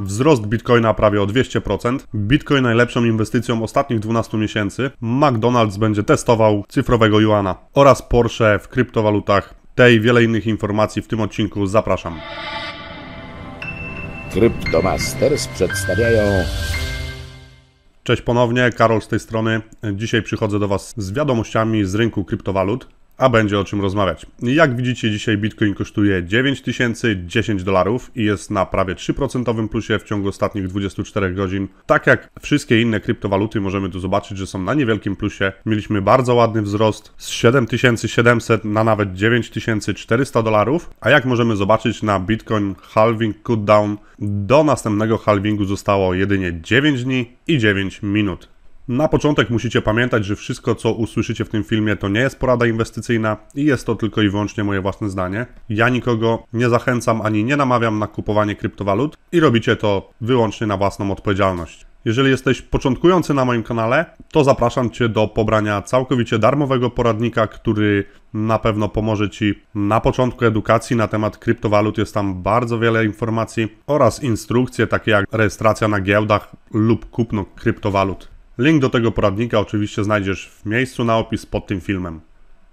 Wzrost Bitcoina prawie o 200%. Bitcoin najlepszą inwestycją ostatnich 12 miesięcy. McDonald's będzie testował cyfrowego juana. Oraz Porsche w kryptowalutach. Tej i wiele innych informacji w tym odcinku zapraszam. Kryptomasters przedstawiają Cześć ponownie, Karol z tej strony. Dzisiaj przychodzę do Was z wiadomościami z rynku kryptowalut a będzie o czym rozmawiać. Jak widzicie, dzisiaj Bitcoin kosztuje 9010 dolarów i jest na prawie 3% plusie w ciągu ostatnich 24 godzin. Tak jak wszystkie inne kryptowaluty, możemy tu zobaczyć, że są na niewielkim plusie. Mieliśmy bardzo ładny wzrost z 7700 na nawet 9400 dolarów, a jak możemy zobaczyć na Bitcoin halving cooldown, do następnego halvingu zostało jedynie 9 dni i 9 minut. Na początek musicie pamiętać, że wszystko, co usłyszycie w tym filmie, to nie jest porada inwestycyjna i jest to tylko i wyłącznie moje własne zdanie. Ja nikogo nie zachęcam ani nie namawiam na kupowanie kryptowalut i robicie to wyłącznie na własną odpowiedzialność. Jeżeli jesteś początkujący na moim kanale, to zapraszam Cię do pobrania całkowicie darmowego poradnika, który na pewno pomoże Ci na początku edukacji na temat kryptowalut. Jest tam bardzo wiele informacji oraz instrukcje takie jak rejestracja na giełdach lub kupno kryptowalut. Link do tego poradnika oczywiście znajdziesz w miejscu na opis pod tym filmem.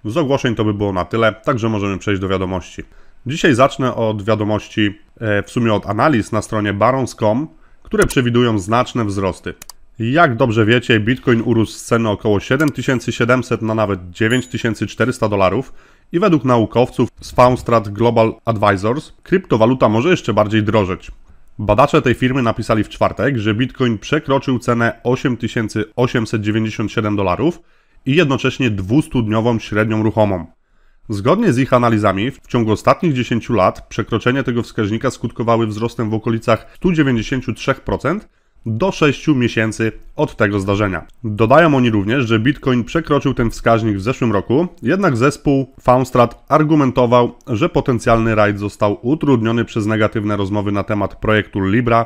Z ogłoszeń to by było na tyle, także możemy przejść do wiadomości. Dzisiaj zacznę od wiadomości, e, w sumie od analiz na stronie barons.com, które przewidują znaczne wzrosty. Jak dobrze wiecie, Bitcoin urósł z ceny około 7700 na nawet 9400 dolarów i według naukowców z Faunstrat Global Advisors kryptowaluta może jeszcze bardziej drożeć. Badacze tej firmy napisali w czwartek, że Bitcoin przekroczył cenę 8897 dolarów i jednocześnie 200-dniową średnią ruchomą. Zgodnie z ich analizami, w ciągu ostatnich 10 lat przekroczenie tego wskaźnika skutkowały wzrostem w okolicach 193% do 6 miesięcy od tego zdarzenia. Dodają oni również, że Bitcoin przekroczył ten wskaźnik w zeszłym roku, jednak zespół Founstrat argumentował, że potencjalny rajd został utrudniony przez negatywne rozmowy na temat projektu Libra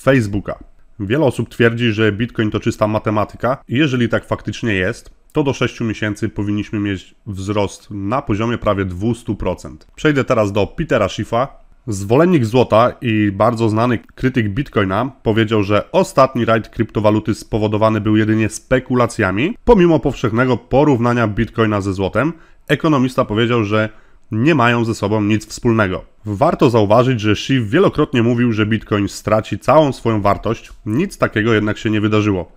Facebooka. Wiele osób twierdzi, że Bitcoin to czysta matematyka. Jeżeli tak faktycznie jest, to do 6 miesięcy powinniśmy mieć wzrost na poziomie prawie 200%. Przejdę teraz do Petera Schiffa, Zwolennik złota i bardzo znany krytyk bitcoina powiedział, że ostatni rajd kryptowaluty spowodowany był jedynie spekulacjami. Pomimo powszechnego porównania bitcoina ze złotem, ekonomista powiedział, że nie mają ze sobą nic wspólnego. Warto zauważyć, że Xi wielokrotnie mówił, że bitcoin straci całą swoją wartość, nic takiego jednak się nie wydarzyło.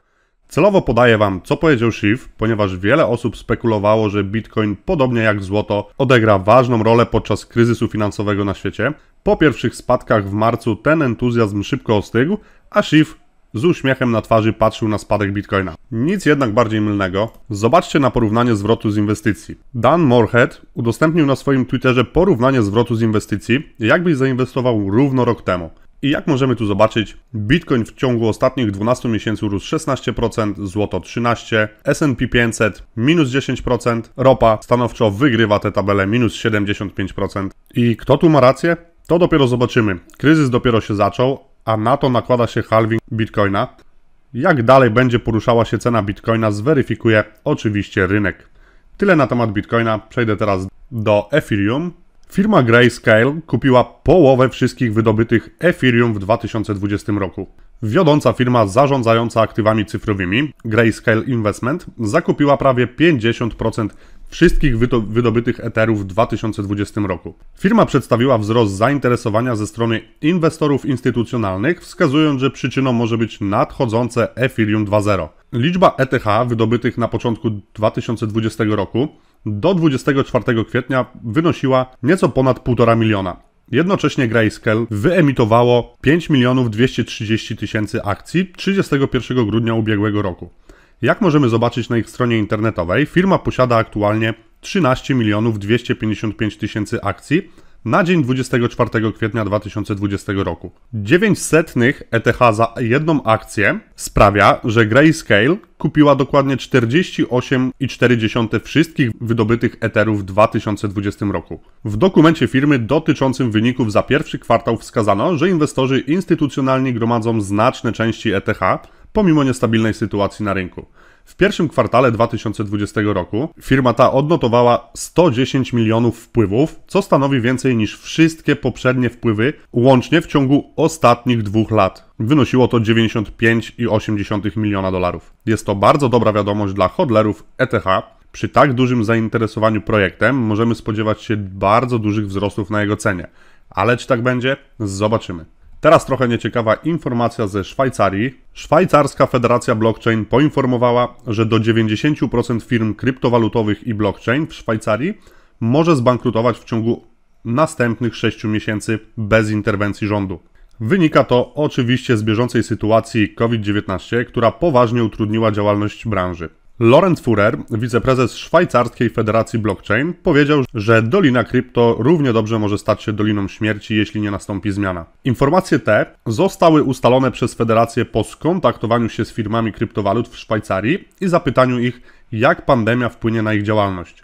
Celowo podaję Wam, co powiedział Shiv, ponieważ wiele osób spekulowało, że Bitcoin, podobnie jak złoto, odegra ważną rolę podczas kryzysu finansowego na świecie. Po pierwszych spadkach w marcu ten entuzjazm szybko ostygł, a Shiv z uśmiechem na twarzy patrzył na spadek bitcoina. Nic jednak bardziej mylnego. Zobaczcie na porównanie zwrotu z inwestycji. Dan Morhead udostępnił na swoim Twitterze porównanie zwrotu z inwestycji, jakbyś zainwestował równo rok temu. I jak możemy tu zobaczyć, Bitcoin w ciągu ostatnich 12 miesięcy rósł 16%, złoto 13%, S&P 500 minus 10%, ropa stanowczo wygrywa te tabele minus 75%. I kto tu ma rację? To dopiero zobaczymy. Kryzys dopiero się zaczął, a na to nakłada się halving Bitcoina. Jak dalej będzie poruszała się cena Bitcoina, zweryfikuje oczywiście rynek. Tyle na temat Bitcoina. Przejdę teraz do Ethereum. Firma Grayscale kupiła połowę wszystkich wydobytych Ethereum w 2020 roku. Wiodąca firma zarządzająca aktywami cyfrowymi, Grayscale Investment, zakupiła prawie 50% wszystkich wydobytych Etherów w 2020 roku. Firma przedstawiła wzrost zainteresowania ze strony inwestorów instytucjonalnych, wskazując, że przyczyną może być nadchodzące Ethereum 2.0. Liczba ETH wydobytych na początku 2020 roku do 24 kwietnia wynosiła nieco ponad 1,5 miliona. Jednocześnie Grayscale wyemitowało 5 milionów 230 tysięcy akcji 31 grudnia ubiegłego roku. Jak możemy zobaczyć na ich stronie internetowej, firma posiada aktualnie 13 milionów 255 tysięcy akcji, na dzień 24 kwietnia 2020 roku. 900 ETH za jedną akcję sprawia, że Grayscale kupiła dokładnie 48,4 wszystkich wydobytych eterów w 2020 roku. W dokumencie firmy dotyczącym wyników za pierwszy kwartał wskazano, że inwestorzy instytucjonalni gromadzą znaczne części ETH, pomimo niestabilnej sytuacji na rynku. W pierwszym kwartale 2020 roku firma ta odnotowała 110 milionów wpływów, co stanowi więcej niż wszystkie poprzednie wpływy łącznie w ciągu ostatnich dwóch lat. Wynosiło to 95,8 miliona dolarów. Jest to bardzo dobra wiadomość dla hodlerów ETH, przy tak dużym zainteresowaniu projektem możemy spodziewać się bardzo dużych wzrostów na jego cenie. Ale czy tak będzie? Zobaczymy. Teraz trochę nieciekawa informacja ze Szwajcarii. Szwajcarska Federacja Blockchain poinformowała, że do 90% firm kryptowalutowych i blockchain w Szwajcarii może zbankrutować w ciągu następnych 6 miesięcy bez interwencji rządu. Wynika to oczywiście z bieżącej sytuacji COVID-19, która poważnie utrudniła działalność branży. Lorenz Furrer, wiceprezes Szwajcarskiej Federacji Blockchain, powiedział, że Dolina Krypto równie dobrze może stać się Doliną Śmierci, jeśli nie nastąpi zmiana. Informacje te zostały ustalone przez Federację po skontaktowaniu się z firmami kryptowalut w Szwajcarii i zapytaniu ich, jak pandemia wpłynie na ich działalność.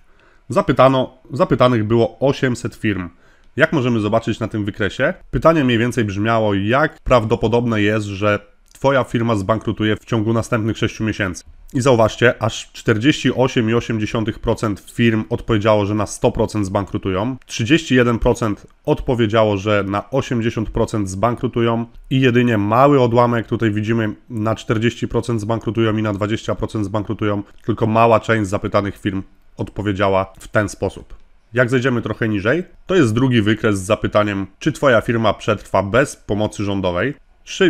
Zapytano, zapytanych było 800 firm. Jak możemy zobaczyć na tym wykresie, pytanie mniej więcej brzmiało, jak prawdopodobne jest, że Twoja firma zbankrutuje w ciągu następnych 6 miesięcy. I zauważcie, aż 48,8% firm odpowiedziało, że na 100% zbankrutują, 31% odpowiedziało, że na 80% zbankrutują i jedynie mały odłamek, tutaj widzimy, na 40% zbankrutują i na 20% zbankrutują, tylko mała część zapytanych firm odpowiedziała w ten sposób. Jak zejdziemy trochę niżej, to jest drugi wykres z zapytaniem, czy Twoja firma przetrwa bez pomocy rządowej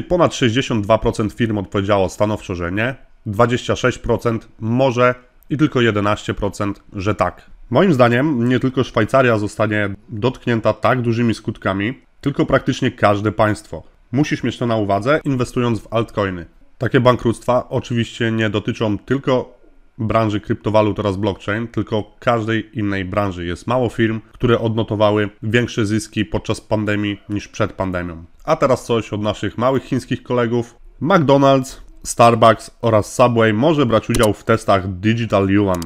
ponad 62% firm odpowiedziało stanowczo, że nie, 26% może i tylko 11%, że tak. Moim zdaniem nie tylko Szwajcaria zostanie dotknięta tak dużymi skutkami, tylko praktycznie każde państwo. Musisz mieć to na uwadze, inwestując w altcoiny. Takie bankructwa oczywiście nie dotyczą tylko branży kryptowalut oraz blockchain, tylko każdej innej branży. Jest mało firm, które odnotowały większe zyski podczas pandemii niż przed pandemią. A teraz coś od naszych małych chińskich kolegów. McDonald's, Starbucks oraz Subway może brać udział w testach Digital Yuan.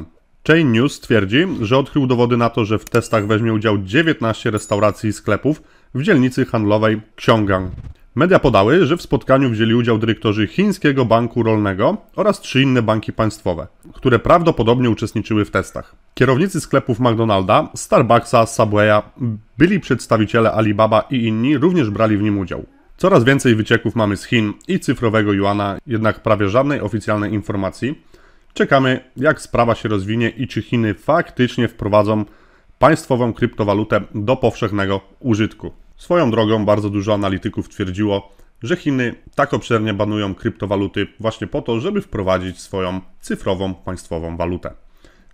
Chain News twierdzi, że odkrył dowody na to, że w testach weźmie udział 19 restauracji i sklepów w dzielnicy handlowej Xiong'an. Media podały, że w spotkaniu wzięli udział dyrektorzy Chińskiego Banku Rolnego oraz trzy inne banki państwowe, które prawdopodobnie uczestniczyły w testach. Kierownicy sklepów McDonalda, Starbucksa, Subwaya, byli przedstawiciele Alibaba i inni również brali w nim udział. Coraz więcej wycieków mamy z Chin i cyfrowego Yuana, jednak prawie żadnej oficjalnej informacji. Czekamy, jak sprawa się rozwinie i czy Chiny faktycznie wprowadzą państwową kryptowalutę do powszechnego użytku. Swoją drogą bardzo dużo analityków twierdziło, że Chiny tak obszernie banują kryptowaluty właśnie po to, żeby wprowadzić swoją cyfrową państwową walutę.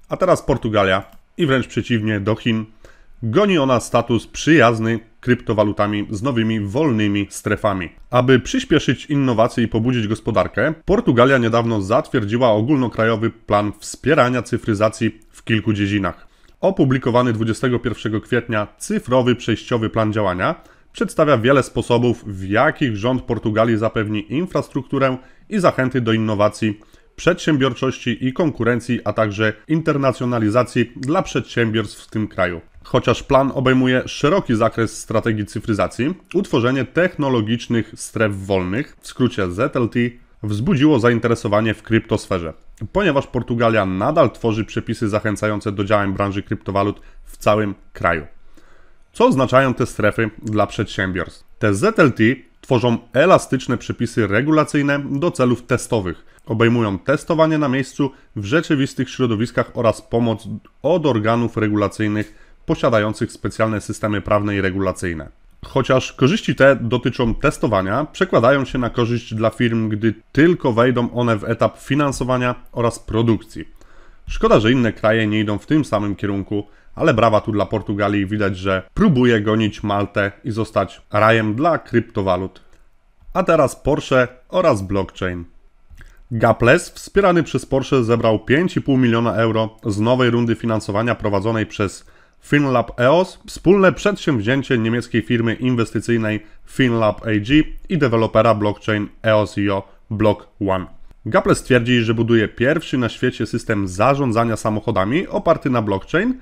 A teraz Portugalia i wręcz przeciwnie do Chin goni ona status przyjazny kryptowalutami z nowymi wolnymi strefami. Aby przyspieszyć innowacje i pobudzić gospodarkę, Portugalia niedawno zatwierdziła ogólnokrajowy plan wspierania cyfryzacji w kilku dziedzinach. Opublikowany 21 kwietnia cyfrowy przejściowy plan działania przedstawia wiele sposobów, w jakich rząd Portugalii zapewni infrastrukturę i zachęty do innowacji, przedsiębiorczości i konkurencji, a także internacjonalizacji dla przedsiębiorstw w tym kraju. Chociaż plan obejmuje szeroki zakres strategii cyfryzacji, utworzenie technologicznych stref wolnych, w skrócie ZLT, wzbudziło zainteresowanie w kryptosferze ponieważ Portugalia nadal tworzy przepisy zachęcające do działań branży kryptowalut w całym kraju. Co oznaczają te strefy dla przedsiębiorstw? Te ZLT tworzą elastyczne przepisy regulacyjne do celów testowych. Obejmują testowanie na miejscu w rzeczywistych środowiskach oraz pomoc od organów regulacyjnych posiadających specjalne systemy prawne i regulacyjne. Chociaż korzyści te dotyczą testowania, przekładają się na korzyść dla firm, gdy tylko wejdą one w etap finansowania oraz produkcji. Szkoda, że inne kraje nie idą w tym samym kierunku, ale brawa tu dla Portugalii, widać, że próbuje gonić Maltę i zostać rajem dla kryptowalut. A teraz Porsche oraz blockchain. Gapless, wspierany przez Porsche, zebrał 5,5 miliona euro z nowej rundy finansowania prowadzonej przez FinLab EOS, wspólne przedsięwzięcie niemieckiej firmy inwestycyjnej FinLab AG i dewelopera blockchain EOS.io Block One. Gaple stwierdzi, że buduje pierwszy na świecie system zarządzania samochodami oparty na blockchain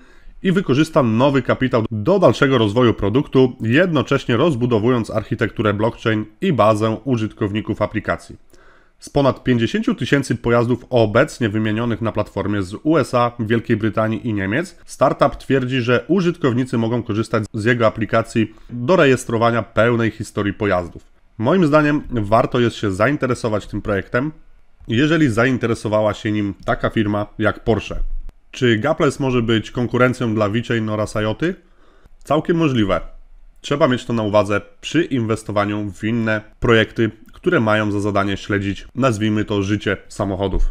i wykorzysta nowy kapitał do dalszego rozwoju produktu, jednocześnie rozbudowując architekturę blockchain i bazę użytkowników aplikacji z ponad 50 tysięcy pojazdów obecnie wymienionych na platformie z USA, Wielkiej Brytanii i Niemiec, startup twierdzi, że użytkownicy mogą korzystać z jego aplikacji do rejestrowania pełnej historii pojazdów. Moim zdaniem warto jest się zainteresować tym projektem, jeżeli zainteresowała się nim taka firma jak Porsche. Czy Gapless może być konkurencją dla Vichain oraz Ioty? Całkiem możliwe. Trzeba mieć to na uwadze przy inwestowaniu w inne projekty które mają za zadanie śledzić, nazwijmy to, życie samochodów.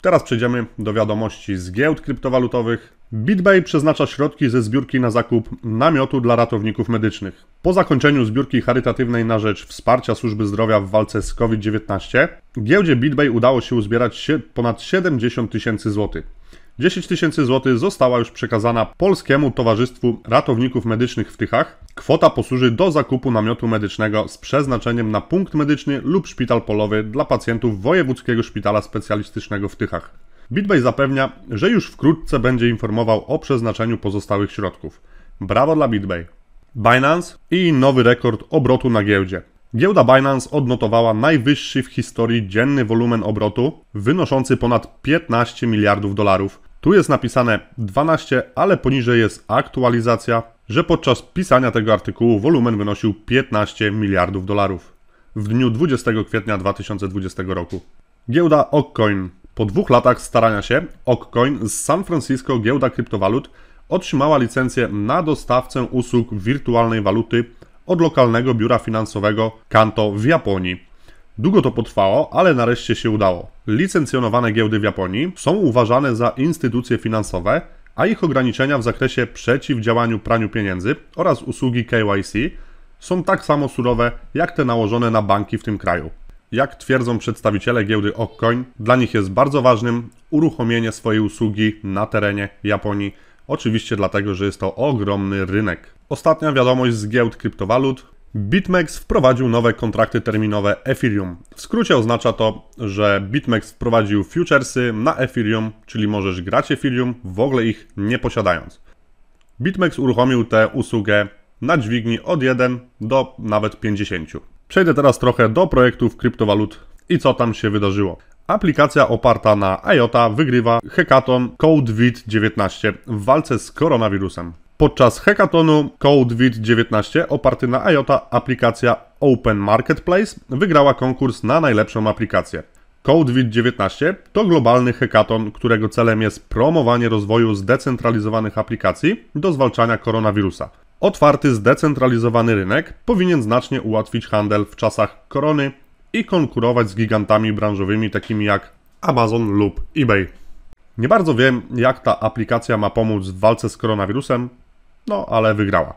Teraz przejdziemy do wiadomości z giełd kryptowalutowych. BitBay przeznacza środki ze zbiórki na zakup namiotu dla ratowników medycznych. Po zakończeniu zbiórki charytatywnej na rzecz wsparcia służby zdrowia w walce z COVID-19, giełdzie BitBay udało się uzbierać ponad 70 tysięcy złotych. 10 tysięcy złotych została już przekazana Polskiemu Towarzystwu Ratowników Medycznych w Tychach. Kwota posłuży do zakupu namiotu medycznego z przeznaczeniem na punkt medyczny lub szpital polowy dla pacjentów Wojewódzkiego Szpitala Specjalistycznego w Tychach. Bitbay zapewnia, że już wkrótce będzie informował o przeznaczeniu pozostałych środków. Brawo dla Bitbay! Binance i nowy rekord obrotu na giełdzie. Giełda Binance odnotowała najwyższy w historii dzienny wolumen obrotu, wynoszący ponad 15 miliardów dolarów, tu jest napisane 12, ale poniżej jest aktualizacja, że podczas pisania tego artykułu wolumen wynosił 15 miliardów dolarów w dniu 20 kwietnia 2020 roku. Giełda Okcoin. Po dwóch latach starania się, Okcoin z San Francisco giełda kryptowalut otrzymała licencję na dostawcę usług wirtualnej waluty od lokalnego biura finansowego Kanto w Japonii. Długo to potrwało, ale nareszcie się udało. Licencjonowane giełdy w Japonii są uważane za instytucje finansowe, a ich ograniczenia w zakresie przeciwdziałaniu praniu pieniędzy oraz usługi KYC są tak samo surowe jak te nałożone na banki w tym kraju. Jak twierdzą przedstawiciele giełdy Okcoin, dla nich jest bardzo ważnym uruchomienie swojej usługi na terenie Japonii, oczywiście dlatego, że jest to ogromny rynek. Ostatnia wiadomość z giełd kryptowalut BitMEX wprowadził nowe kontrakty terminowe Ethereum. W skrócie oznacza to, że BitMEX wprowadził futuresy na Ethereum, czyli możesz grać Ethereum w ogóle ich nie posiadając. BitMEX uruchomił tę usługę na dźwigni od 1 do nawet 50. Przejdę teraz trochę do projektów kryptowalut i co tam się wydarzyło. Aplikacja oparta na IOTA wygrywa hekaton CodeVid 19 w walce z koronawirusem podczas hekatonu CodeVid19 oparty na IOTA aplikacja Open Marketplace wygrała konkurs na najlepszą aplikację. CodeVid19 to globalny hekaton, którego celem jest promowanie rozwoju zdecentralizowanych aplikacji do zwalczania koronawirusa. Otwarty, zdecentralizowany rynek powinien znacznie ułatwić handel w czasach korony i konkurować z gigantami branżowymi takimi jak Amazon lub eBay. Nie bardzo wiem, jak ta aplikacja ma pomóc w walce z koronawirusem, no ale wygrała.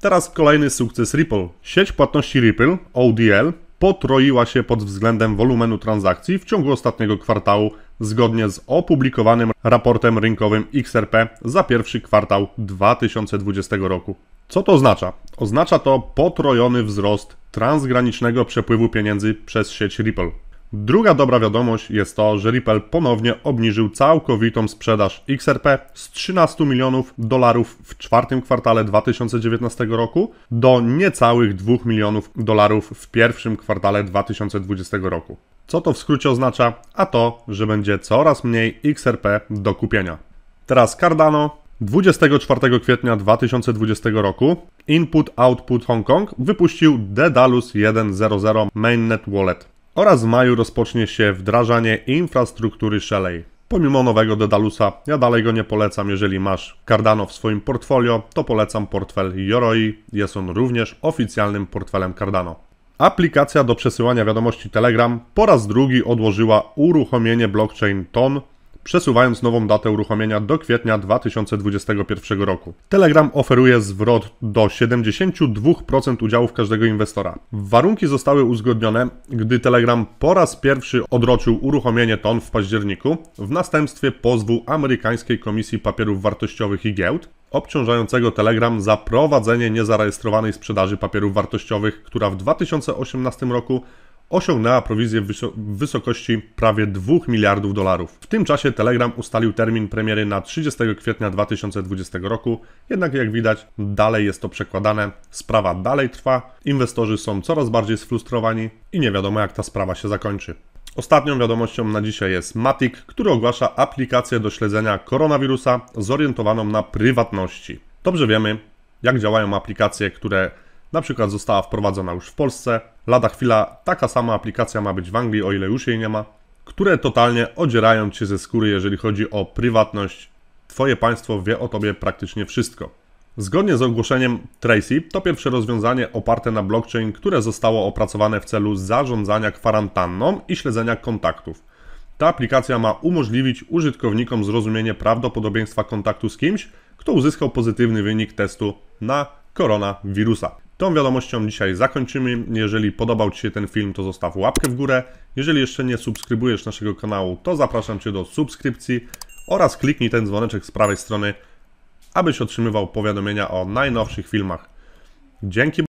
Teraz kolejny sukces Ripple. Sieć płatności Ripple, ODL, potroiła się pod względem wolumenu transakcji w ciągu ostatniego kwartału zgodnie z opublikowanym raportem rynkowym XRP za pierwszy kwartał 2020 roku. Co to oznacza? Oznacza to potrojony wzrost transgranicznego przepływu pieniędzy przez sieć Ripple. Druga dobra wiadomość jest to, że Ripple ponownie obniżył całkowitą sprzedaż XRP z 13 milionów dolarów w czwartym kwartale 2019 roku do niecałych 2 milionów dolarów w pierwszym kwartale 2020 roku. Co to w skrócie oznacza? A to, że będzie coraz mniej XRP do kupienia. Teraz Cardano, 24 kwietnia 2020 roku Input Output Hong Kong wypuścił Dedalus 1.0.0 Mainnet Wallet oraz w maju rozpocznie się wdrażanie infrastruktury Shelley. Pomimo nowego Dedalusa, ja dalej go nie polecam, jeżeli masz Cardano w swoim portfolio, to polecam portfel Yoroi, jest on również oficjalnym portfelem Cardano. Aplikacja do przesyłania wiadomości Telegram po raz drugi odłożyła uruchomienie blockchain TON przesuwając nową datę uruchomienia do kwietnia 2021 roku. Telegram oferuje zwrot do 72% udziałów każdego inwestora. Warunki zostały uzgodnione, gdy Telegram po raz pierwszy odroczył uruchomienie TON w październiku w następstwie pozwu amerykańskiej Komisji Papierów Wartościowych i Giełd, obciążającego Telegram za prowadzenie niezarejestrowanej sprzedaży papierów wartościowych, która w 2018 roku osiągnęła prowizję w, wysokości prawie 2 miliardów dolarów. W tym czasie Telegram ustalił termin premiery na 30 kwietnia 2020 roku, jednak jak widać dalej jest to przekładane, sprawa dalej trwa, inwestorzy są coraz bardziej sfrustrowani i nie wiadomo jak ta sprawa się zakończy. Ostatnią wiadomością na dzisiaj jest Matic, który ogłasza aplikację do śledzenia koronawirusa zorientowaną na prywatności. Dobrze wiemy, jak działają aplikacje, które na przykład została wprowadzona już w Polsce. Lada chwila taka sama aplikacja ma być w Anglii, o ile już jej nie ma, które totalnie odzierają cię ze skóry, jeżeli chodzi o prywatność. Twoje państwo wie o tobie praktycznie wszystko. Zgodnie z ogłoszeniem Tracy, to pierwsze rozwiązanie oparte na blockchain, które zostało opracowane w celu zarządzania kwarantanną i śledzenia kontaktów. Ta aplikacja ma umożliwić użytkownikom zrozumienie prawdopodobieństwa kontaktu z kimś, kto uzyskał pozytywny wynik testu na koronawirusa. Tą wiadomością dzisiaj zakończymy. Jeżeli podobał Ci się ten film, to zostaw łapkę w górę. Jeżeli jeszcze nie subskrybujesz naszego kanału, to zapraszam Cię do subskrypcji oraz kliknij ten dzwoneczek z prawej strony, abyś otrzymywał powiadomienia o najnowszych filmach. Dzięki